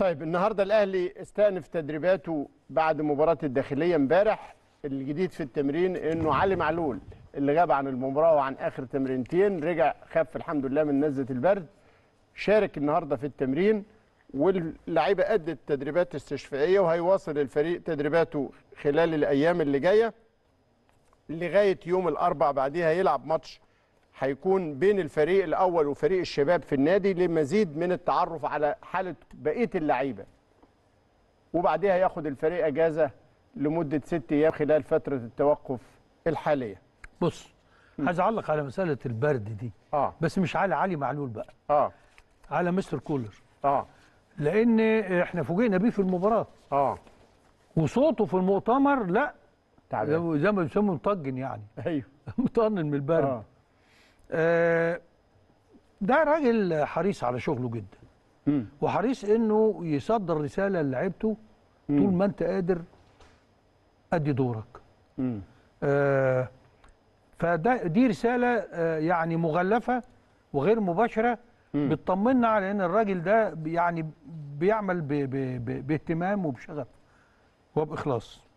طيب النهارده الاهلي استأنف تدريباته بعد مباراه الداخليه امبارح الجديد في التمرين انه علي معلول اللي غاب عن المباراه وعن اخر تمرينتين رجع خف الحمد لله من نزله البرد شارك النهارده في التمرين واللعيبه ادت تدريبات استشفائيه وهيواصل الفريق تدريباته خلال الايام اللي جايه لغايه يوم الاربع بعديها يلعب ماتش هيكون بين الفريق الاول وفريق الشباب في النادي لمزيد من التعرف على حاله بقيه اللعيبه وبعدها ياخد الفريق اجازه لمده ست ايام خلال فتره التوقف الحاليه بص عايز اعلق على مساله البرد دي آه. بس مش على علي معلول بقى اه على مستر كولر اه لان احنا فوجئنا بيه في المباراه اه وصوته في المؤتمر لا تعبان زي ما بيسموه مطجن يعني ايوه مطنن من البرد آه. آه، ده راجل حريص على شغله جدا وحريص انه يصدر رساله لعيبته طول ما انت قادر ادي دورك آه، فده دي رساله آه، يعني مغلفه وغير مباشره بتطمنا على ان الراجل ده يعني بيعمل باهتمام وبشغف وباخلاص